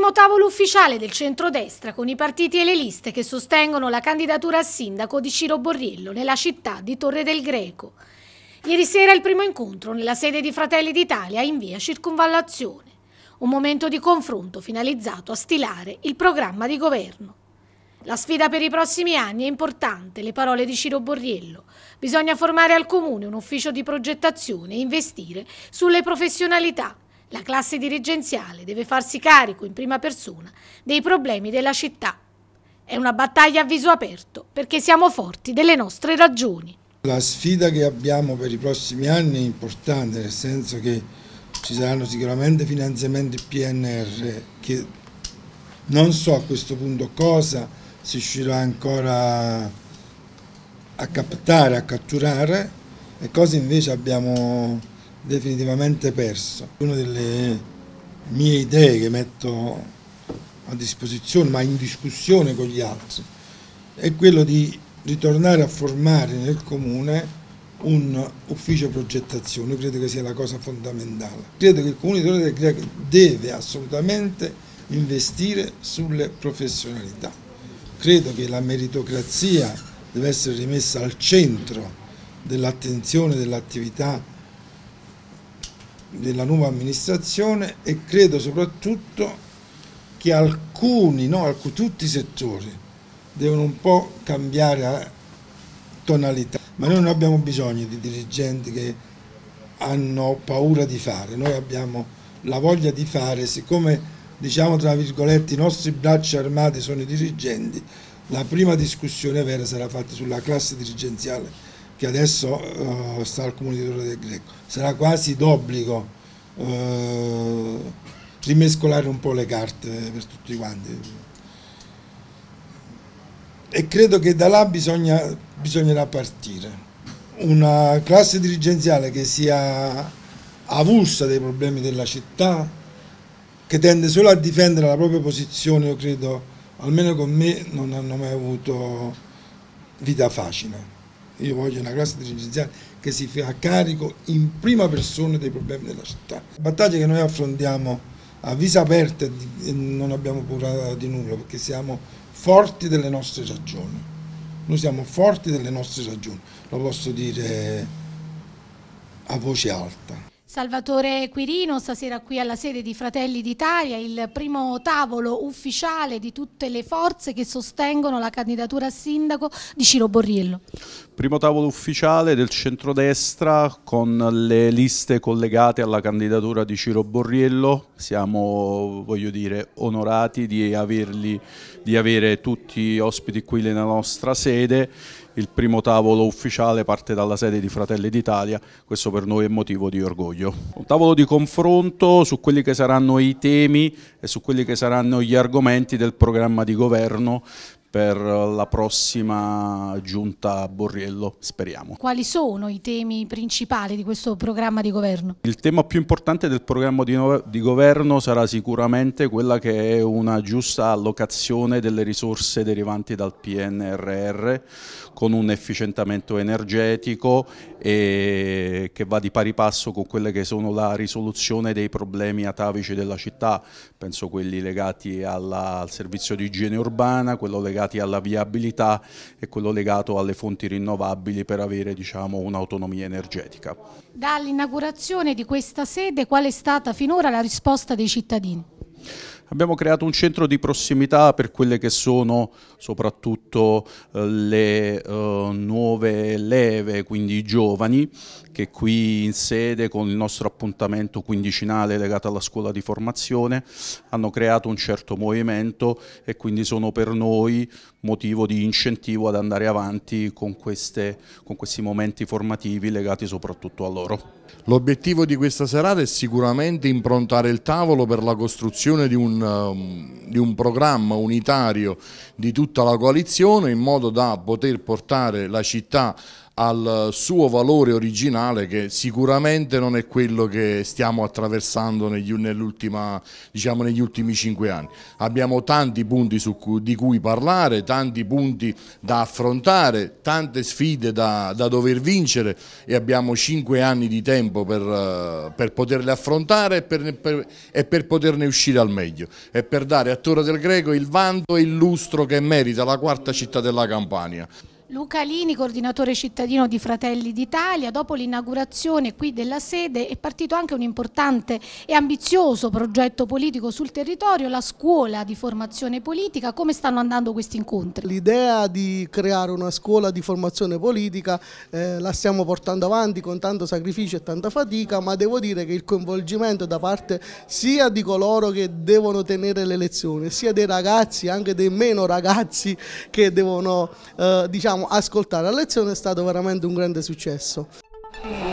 primo tavolo ufficiale del centrodestra con i partiti e le liste che sostengono la candidatura a sindaco di Ciro Borriello nella città di Torre del Greco. Ieri sera il primo incontro nella sede di Fratelli d'Italia in via Circonvallazione, un momento di confronto finalizzato a stilare il programma di governo. La sfida per i prossimi anni è importante, le parole di Ciro Borriello. Bisogna formare al Comune un ufficio di progettazione e investire sulle professionalità la classe dirigenziale deve farsi carico in prima persona dei problemi della città. È una battaglia a viso aperto perché siamo forti delle nostre ragioni. La sfida che abbiamo per i prossimi anni è importante, nel senso che ci saranno sicuramente finanziamenti PNR che non so a questo punto cosa si riuscirà ancora a captare, a catturare e cosa invece abbiamo definitivamente perso. Una delle mie idee che metto a disposizione, ma in discussione con gli altri, è quello di ritornare a formare nel comune un ufficio progettazione, Io credo che sia la cosa fondamentale. Credo che il comune di Torre del Greco deve assolutamente investire sulle professionalità. Credo che la meritocrazia deve essere rimessa al centro dell'attenzione dell'attività della nuova amministrazione e credo soprattutto che alcuni, no, tutti i settori devono un po' cambiare eh, tonalità, ma noi non abbiamo bisogno di dirigenti che hanno paura di fare, noi abbiamo la voglia di fare, siccome diciamo tra virgolette i nostri bracci armati sono i dirigenti, la prima discussione vera sarà fatta sulla classe dirigenziale che adesso uh, sta al comune di Torre del Greco. Sarà quasi d'obbligo uh, rimescolare un po' le carte per tutti quanti. E credo che da là bisogna, bisognerà partire. Una classe dirigenziale che sia avulsa dei problemi della città, che tende solo a difendere la propria posizione, io credo, almeno con me, non hanno mai avuto vita facile. Io voglio una classe dirigenziale che si fa carico in prima persona dei problemi della città. Battaglie che noi affrontiamo a viso aperto e non abbiamo paura di nulla perché siamo forti delle nostre ragioni. Noi siamo forti delle nostre ragioni, lo posso dire a voce alta. Salvatore Quirino, stasera qui alla sede di Fratelli d'Italia, il primo tavolo ufficiale di tutte le forze che sostengono la candidatura a sindaco di Ciro Borriello. Primo tavolo ufficiale del centrodestra con le liste collegate alla candidatura di Ciro Borriello. Siamo, voglio dire, onorati di, averli, di avere tutti ospiti qui nella nostra sede il primo tavolo ufficiale parte dalla sede di Fratelli d'Italia, questo per noi è motivo di orgoglio. Un tavolo di confronto su quelli che saranno i temi e su quelli che saranno gli argomenti del programma di governo per la prossima giunta Borriello, speriamo. Quali sono i temi principali di questo programma di governo? Il tema più importante del programma di, no di governo sarà sicuramente quella che è una giusta allocazione delle risorse derivanti dal PNRR con un efficientamento energetico e che va di pari passo con quelle che sono la risoluzione dei problemi atavici della città, penso quelli legati alla, al servizio di igiene urbana, quello legato legati alla viabilità e quello legato alle fonti rinnovabili per avere diciamo, un'autonomia energetica. Dall'inaugurazione di questa sede qual è stata finora la risposta dei cittadini? Abbiamo creato un centro di prossimità per quelle che sono soprattutto eh, le eh, nuove leve, quindi i giovani, che qui in sede con il nostro appuntamento quindicinale legato alla scuola di formazione hanno creato un certo movimento e quindi sono per noi motivo di incentivo ad andare avanti con, queste, con questi momenti formativi legati soprattutto a loro. L'obiettivo di questa serata è sicuramente improntare il tavolo per la costruzione di un, um, di un, programma unitario di tutta la coalizione in modo da poter portare la città al suo valore originale che sicuramente non è quello che stiamo attraversando negli, diciamo, negli ultimi cinque anni. Abbiamo tanti punti cui, di cui parlare, tanti punti da affrontare, tante sfide da, da dover vincere e abbiamo cinque anni di tempo per, per poterle affrontare e per, per, e per poterne uscire al meglio e per dare a Torre del Greco il vanto e il lustro che merita la quarta città della Campania. Luca Lini, coordinatore cittadino di Fratelli d'Italia, dopo l'inaugurazione qui della sede è partito anche un importante e ambizioso progetto politico sul territorio, la scuola di formazione politica. Come stanno andando questi incontri? L'idea di creare una scuola di formazione politica eh, la stiamo portando avanti con tanto sacrificio e tanta fatica, ma devo dire che il coinvolgimento da parte sia di coloro che devono tenere le lezioni, sia dei ragazzi, anche dei meno ragazzi che devono eh, diciamo, abbiamo ascoltato la lezione è stato veramente un grande successo.